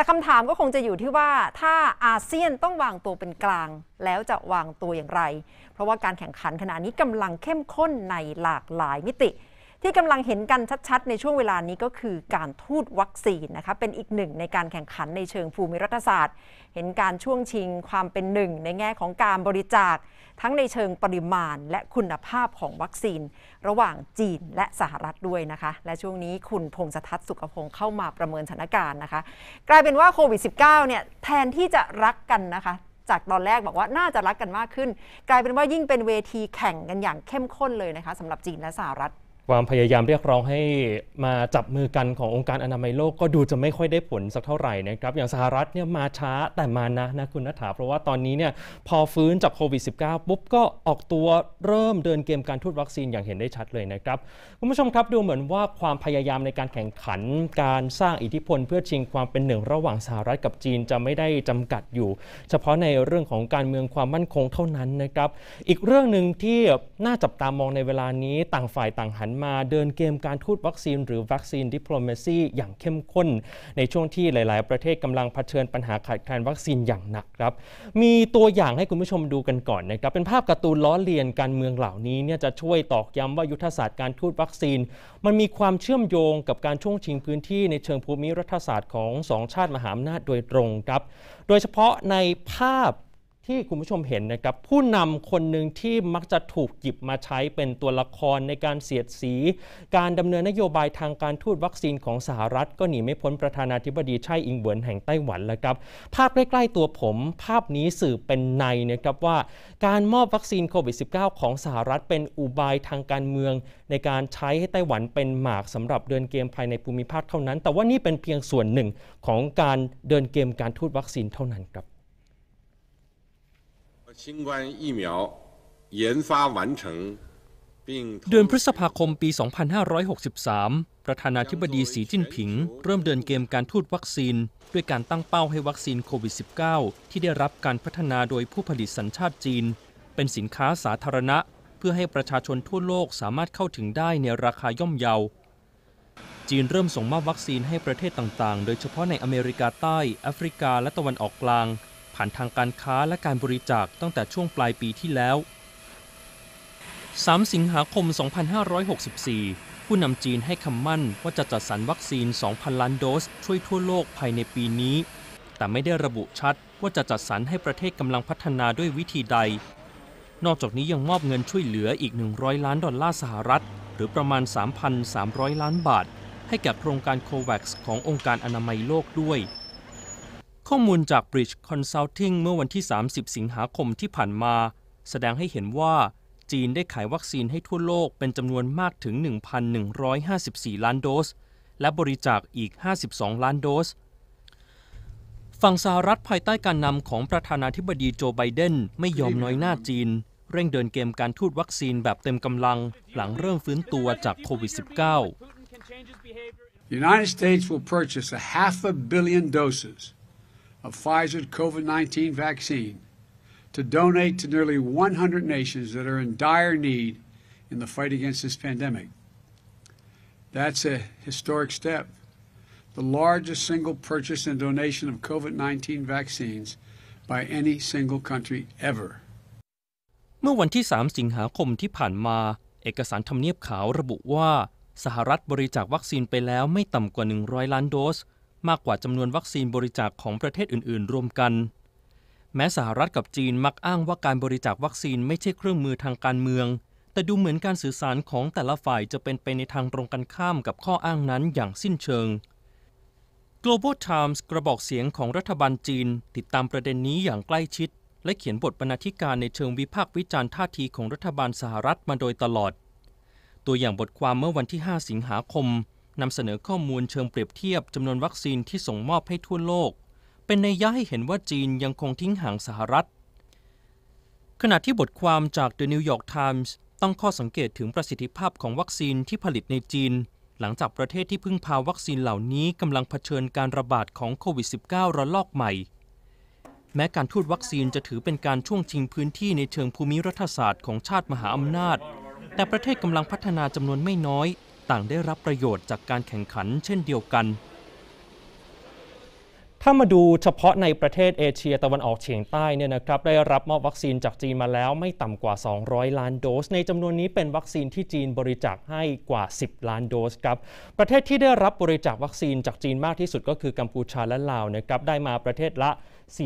แต่คำถามก็คงจะอยู่ที่ว่า ถ้าอาเซียนต้องวางตัวเป็นกลาง แล้วจะวางตัวอย่างไร เพราะว่าการแข่งขันขณะนี้กำลังเข้มข้นในหลากหลายมิติที่กำลังเห็นกันชัด ๆ ในช่วงเวลานี้ก็คือการทูตวัคซีนนะคะ เป็นอีกหนึ่งในการแข่งขันในเชิงภูมิรัฐศาสตร์ เห็นการช่วงชิงความเป็นหนึ่งในแง่ของการบริจาค ทั้งในเชิงปริมาณและคุณภาพของวัคซีนระหว่างจีนและสหรัฐด้วยนะคะ และช่วงนี้คุณพงษ์ทัศน์สุขพงศ์เข้ามาประเมินสถานการณ์นะคะ กลายเป็นว่าโควิด -19 เนี่ยแทนที่จะรักกันนะคะ จากตอนแรกบอกว่าน่าจะรักกันมากขึ้น กลายเป็นว่ายิ่งเป็นเวทีแข่งกันอย่างเข้มข้นเลยนะคะสำหรับจีนและสหรัฐความพยายามเรียกร้องให้มาจับมือกันขององค์การอนามัยโลกก็ดูจะไม่ค่อยได้ผลสักเท่าไหร่นะครับอย่างสหรัฐเนี่ยมาช้าแต่มานะนะคุณนัฐาเพราะว่าตอนนี้เนี่ยพอฟื้นจากโควิด -19 ปุ๊บก็ออกตัวเริ่มเดินเกมการทุดวัคซีนอย่างเห็นได้ชัดเลยนะครับ คุณผู้ชมครับดูเหมือนว่าความพยายามในการแข่งขันการสร้างอิทธิพล เพื่อชิงความเป็นหนึ่งระหว่างสหรัฐกับจีนจะไม่ได้จำกัดอยู่ เฉพาะในเรื่องของการเมืองความมั่นคงเท่านั้นนะครับอีกเรื่องหนึ่งที่น่าจับตามองในเวลานี้ต่างฝ่ายต่างหันมาเดินเกมการทูตวัคซีน หรือวัคซีนดิปโลเมซีอย่างเข้มข้น ในช่วงที่หลาย ๆ ประเทศกำลังเผชิญปัญหาขาดแคลนวัคซีนอย่างหนักครับมีตัวอย่างให้คุณผู้ชมดูกันก่อนนะครับเป็นภาพการ์ตูนล้อเลียนการเมืองเหล่านี้เนี่ยจะช่วยตอกย้ำว่ายุทธศาสตร์การทูตวัคซีน มันมีความเชื่อมโยงกับการช่วงชิงพื้นที่ในเชิงภูมิรัฐศาสตร์ของสองชาติมหาอำนาจโดยตรงครับ โดยเฉพาะในภาพที่คุณผู้ชมเห็นนะครับผู้นำคนหนึ่งที่มักจะถูกหยิบมาใช้เป็นตัวละครในการเสียดสี การดำเนินนโยบายทางการทูตวัคซีนของสหรัฐก็หนีไม่พ้นประธานาธิบดีไช่อิงเหวินแห่งไต้หวันแล้วครับภาพใกล้ๆตัวผมภาพนี้สื่อเป็นในนะครับว่าการมอบวัคซีนโควิด -19 ของสหรัฐเป็นอุบายทางการเมือง ในการใช้ให้ไต้หวันเป็นหมากสำหรับเดินเกมภายในภูมิภาคเท่านั้น แต่ว่านี่เป็นเพียงส่วนหนึ่งของการเดินเกมการทูตวัคซีนเท่านั้นครับ新冠疫苗研发完成เดือนพฤษภาคมปี 2563 ประธานาธิบดีสีจิ้นผิง เริ่มเดินเกมการทูตวัคซีนด้วยการตั้งเป้าให้วัคซีนโควิด -19 ที่ได้รับการพัฒนาโดยผู้ผลิตสัญชาติจีน เป็นสินค้าสาธารณะ เพื่อให้ประชาชนทั่วโลกสามารถเข้าถึงได้ในราคาย่อมเยา จีนเริ่มส่งมอบวัคซีนให้ประเทศต่างๆ โดยเฉพาะในอเมริกาใต้แอฟริกาและตะวันออกกลางผ่านทางการค้าและการบริจาคตั้งแต่ช่วงปลายปีที่แล้ว 3 สิงหาคม 2564 ผู้นำจีนให้คำมั่นว่าจะจัดสรรวัคซีน 2,000 ล้านโดสช่วยทั่วโลกภายในปีนี้ แต่ไม่ได้ระบุชัดว่าจะจัดสรรให้ประเทศกำลังพัฒนาด้วยวิธีใด นอกจากนี้ยังมอบเงินช่วยเหลืออีก 100 ล้านดอลลาร์สหรัฐ หรือประมาณ 3,300 ล้านบาทให้แก่โครงการโควัค์ขององค์การอนามัยโลกด้วยข้อมูลจาก Bridge Consulting เมื่อวันที่ 30 สิงหาคมที่ผ่านมา แสดงให้เห็นว่าจีนได้ขายวัคซีนให้ทั่วโลกเป็นจำนวนมากถึง 1,154 ล้านโดส และบริจาคอีก 52 ล้านโดส ฝั่งสหรัฐภายใต้การนำของประธานาธิบดีโจไบเดนไม่ยอมน้อยหน้าจีน เร่งเดินเกมการทูตวัคซีนแบบเต็มกำลังหลังเริ่มฟื้นตัวจากโควิด -19 The United States will purchase a half a billion doses of Pfizer COVID 19 vaccine to donate to nearly 100 nations that are in dire need in the fight against this pandemic. That's a historic step, the largest single purchase and donation of COVID 19 vaccines by any single country ever. เมื่อวันที่ 3 สิงหาคมที่ผ่านมา100 ล้านโดสมากกว่าจำนวนวัคซีนบริจาคของประเทศอื่นๆ รวมกัน แม้สหรัฐกับจีนมักอ้างว่าการบริจาควัคซีน ไม่ใช่เครื่องมือทางการเมือง แต่ดูเหมือนการสื่อสารของแต่ละฝ่ายจะเป็นไปในทางตรงกันข้ามกับข้ออ้างนั้นอย่างสิ้นเชิง Global Times กระบอกเสียงของรัฐบาลจีน ติดตามประเด็นนี้อย่างใกล้ชิด และเขียนบทบรรณาธิการในเชิงวิพากษ์วิจารณ์ท่าทีของรัฐบาลสหรัฐมาโดยตลอด ตัวอย่างบทความเมื่อวันที่ 5 สิงหาคมนำเสนอข้อมูลเชิงเปรียบเทียบจำนวนวัคซีนที่ส่งมอบให้ทั่วโลก เป็นในย่าให้เห็นว่าจีนยังคงทิ้งห่างสหรัฐ ขณะที่บทความจาก The New York Times ต้องข้อสังเกตถึงประสิทธิภาพของวัคซีนที่ผลิตในจีน หลังจากประเทศที่พึ่งพาวัคซีนเหล่านี้กำลังเผชิญการระบาดของโควิด -19 ระลอกใหม่ แม้การทูดวัคซีนจะถือเป็นการช่วงชิงพื้นที่ในเชิงภูมิรัฐศาสตร์ของชาติมหาอำนาจ แต่ประเทศกำลังพัฒนาจำนวนไม่น้อยต่างได้รับประโยชน์จากการแข่งขันเช่นเดียวกัน ถ้ามาดูเฉพาะในประเทศเอเชียตะวันออกเฉียงใต้เนี่ยนะครับได้รับมอบวัคซีนจากจีนมาแล้วไม่ต่ำกว่า 200 ล้านโดส ในจำนวนนี้เป็นวัคซีนที่จีนบริจาคให้กว่า 10 ล้านโดสครับ ประเทศที่ได้รับบริจาควัคซีนจากจีนมากที่สุดก็คือกัมพูชาและลาวนะครับได้มาประเทศละ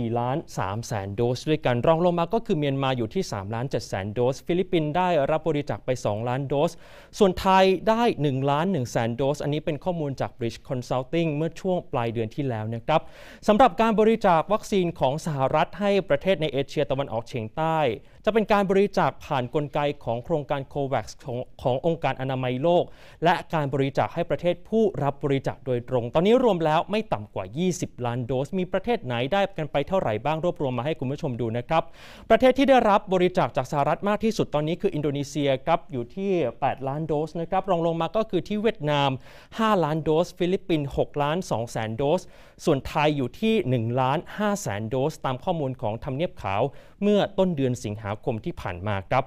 4 ล้าน 3 แสนโดสด้วยกัน รองลงมาก็คือเมียนมาอยู่ที่ 3 ล้าน 7 แสนโดส ฟิลิปปินส์ได้รับบริจาคไป 2 ล้านโดส ส่วนไทยได้ 1 ล้าน 1 แสนโดส อันนี้เป็นข้อมูลจาก Bridge Consulting เมื่อช่วงปลายเดือนที่แล้วนะครับสำหรับการบริจาควัคซีนของสหรัฐให้ประเทศในเอเชีย ตะวันออกเฉียงใต้จะเป็นการบริจาคผ่านนกลไกของโครงการโควัคของขององค์การอนามัยโลกและการบริจาคให้ประเทศผู้รับบริจาคโดยตรง ตอนนี้รวมแล้วไม่ต่ำกว่า 20 ล้านโดส มีประเทศไหนได้กันไปเท่าไหร่บ้างรวบรวมมาให้คุณผู้ชมดูนะครับประเทศที่ได้รับบริจาคจากสหรัฐมากที่สุดตอนนี้คืออินโดนีเซียครับอยู่ที่ 8 ล้านโดสนะครับรองลงมาก็คือที่เวียดนาม 5 ล้านโดส ฟิลิปปินส์6ล้าน2แสนโดสส่วนไทยอยู่ที่1ล้าน5แสนโดสตามข้อมูลของทำเนียบขาว เมื่อต้นเดือนสิงหาคมที่ผ่านมาครับ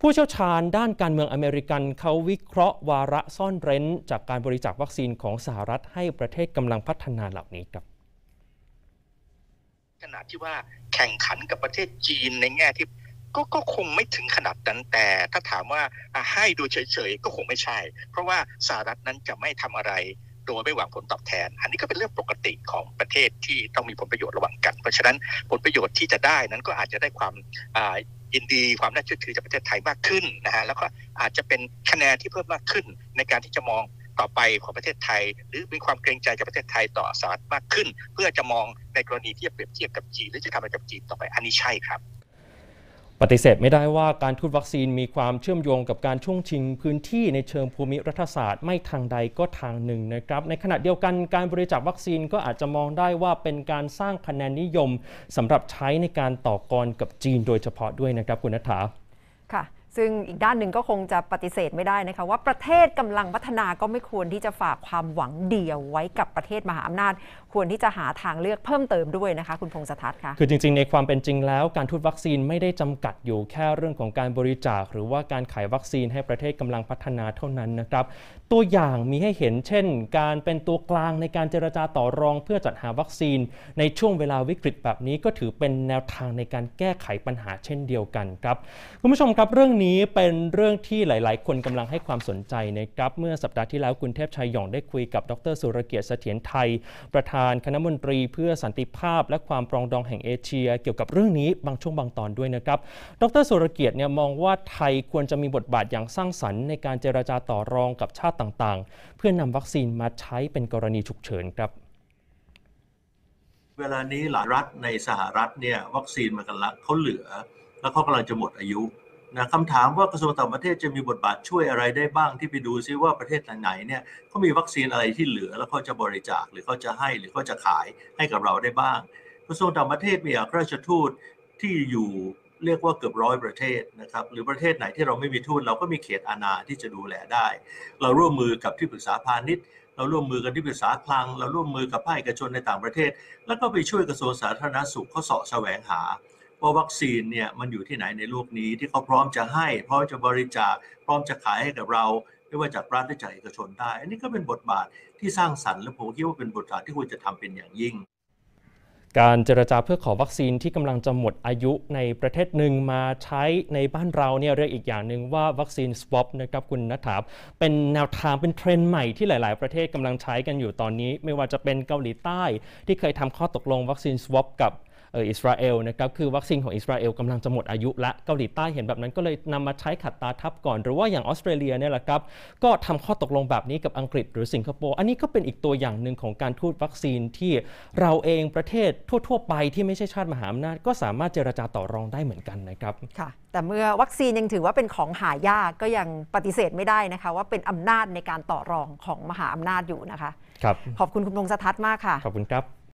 ผู้เชี่ยวชาญด้านการเมืองอเมริกันเขาวิเคราะห์วาระซ่อนเร้นจากการบริจาควัคซีนของสหรัฐให้ประเทศกำลังพัฒนาเหล่านี้ครับ ขนาดที่ว่าแข่งขันกับประเทศจีนในแง่ที่ก็คงไม่ถึงขนาดนั้น แต่ถ้าถามว่าให้ดูเฉยๆก็คงไม่ใช่ เพราะว่าสหรัฐนั้นจะไม่ทำอะไรโดยไม่หวังผลตอบแทน อันนี้ก็เป็นเรื่องปกติของประเทศที่ต้องมีผลประโยชน์ระหว่างกัน เพราะฉะนั้นผลประโยชน์ที่จะได้นั้นก็อาจจะได้ความยินดีความน่าเชื่อถือจากประเทศไทยมากขึ้นนะฮะแล้วก็อาจจะเป็นคะแนนที่เพิ่มมากขึ้นในการที่จะมองต่อไปของประเทศไทย หรือมีความเกรงใจจากประเทศไทยต่อสหรัฐมากขึ้น เพื่อจะมองในกรณีที่จะเปรียบเทียบกับจีนหรือจะทำอะไรกับจีนต่อไปอันนี้ใช่ครับปฏิเสธไม่ได้ว่าการทูตวัคซีนมีความเชื่อมโยงกับการช่วงชิงพื้นที่ในเชิงภูมิรัฐศาสตร์ไม่ทางใดก็ทางหนึ่งนะครับ ในขณะเดียวกันการบริจาควัคซีนก็อาจจะมองได้ว่าเป็นการสร้างคะแนนนิยม สำหรับใช้ในการต่อกรกับจีนโดยเฉพาะด้วยนะครับคุณนัฐาซึ่งอีกด้านหนึ่งก็คงจะปฏิเสธไม่ได้นะคะว่าประเทศกำลังพัฒนาก็ไม่ควรที่จะฝากความหวังเดียวไว้กับประเทศมหาอำนาจ ควรที่จะหาทางเลือกเพิ่มเติมด้วยนะคะคุณ พงษ์สถัตค่ะ คือจริงๆ ในความเป็นจริงแล้ว การทุดวัคซีนไม่ได้จำกัดอยู่แค่เรื่องของการบริจาค หรือว่าการขายวัคซีนให้ประเทศกำลังพัฒนาเท่านั้นนะครับ ตัวอย่างมีให้เห็นเช่น การเป็นตัวกลางในการเจรจาต่อรอง เพื่อจัดหาวัคซีน ในช่วงเวลาวิกฤตแบบนี้ก็ถือเป็นแนวทางในการแก้ไขปัญหาเช่นเดียวกันครับคุณผู้ชมครับเรื่องนี้เป็นเรื่องที่หลาย ๆ คนกำลังให้ความสนใจนะครับเมื่อสัปดาห์ที่แล้วคุณเทพชัยหยองได้คุยกับดรสุรเกียรติเสถียรไทยประธานคณะมนตรีเพื่อสันติภาพ และความปรองดองแห่งเอเชียเกี่ยวกับเรื่องนี้บางช่วงบางตอนด้วยนะครับดรสุรเกียรติเนี่ยมองว่าไทยควรจะมีบทบาทอย่างสร้างสรรค์ในการเจรจาต่อรองกับชาติต่าง ๆ เพื่อนำวัคซีนมาใช้เป็นกรณีฉุกเฉินครับ เวลานี้หลายรัฐในสหรัฐเนี่ยวัคซีนมันกันละเขาเหลือ แล้วเขากำลังจะหมดอายุนะคำถามว่ากระทรวงต่างประเทศจะมีบทบาทช่วยอะไรได้บ้างที่ไปดูซิว่าประเทศไหนเนี่ยเขามีวัคซีนอะไรที่เหลือ แล้วเขาจะบริจาคหรือเขาจะให้หรือเขาจะขายให้กับเราได้บ้างกระทรวงต่างประเทศมีอาราชทูตที่อยู่เรียกว่าเกือบร้อยประเทศนะครับหรือประเทศไหนที่เราไม่มีทูตเราก็มีเขตอาณาที่จะดูแลได้ เราร่วมมือกับที่ปรึกษาพาณิชย์ เราร่วมมือกันที่ปรึกษาคลังเราร่วมมือกับภาคเอกชนในต่างประเทศ แล้วก็ไปช่วยกระทรวงสาธารณสุขเขาเสาะแสวงหาว่าวัคซีนเนี่ยมันอยู่ที่ไหนในโลกนี้ที่เขาพร้อมจะให้ พร้อมจะบริจาคพร้อมจะขายให้กับเราไม่ว่าจากรัฐหรือจากเอกชนได้อันนี้ก็เป็นบทบาทที่สร้างสรรค์และผมคิดว่าเป็นบทบาทที่ควรจะทำเป็นอย่างยิ่ง การเจรจาเพื่อขอวัคซีนที่กำลังจะหมดอายุในประเทศหนึ่งมาใช้ในบ้านเราเนี่ยเรียกอีกอย่างหนึ่งว่าวัคซีนสวอปนะครับคุณนัทาเป็นแนวทางเป็นเทรนด์ใหม่ที่หลาย ๆ ประเทศกำลังใช้กันอยู่ตอนนี้ ไม่ว่าจะเป็นเกาหลีใต้ที่เคยทำข้อตกลงวัคซีนสวอปกับเอออิสราเอลนะครับคือวัคซีนของอิสราเอลกำลังจะหมดอายุละเกาหลีใต้เห็นแบบนั้นก็เลยนำมาใช้ขัดตาทับก่อนหรือว่าอย่างออสเตรเลียเนี่ยแหละครับก็ทำข้อตกลงแบบนี้กับอังกฤษหรือสิงคโปร์ อันนี้ก็เป็นอีกตัวอย่างหนึ่งของการทูตวัคซีนที่เราเองประเทศทั่วๆ ไปที่ไม่ใช่ชาติมหาอำนาจก็สามารถเจรจาต่อรองได้เหมือนกันนะครับค่ะแต่เมื่อวัคซีนยังถือว่าเป็นของหายากก็ยังปฏิเสธไม่ได้นะคะว่าเป็นอำนาจในการต่อรองของมหาอำนาจอยู่นะคะครับขอบคุณคุณพงษ์สทัศน์มากค่ะขอบคุณครับ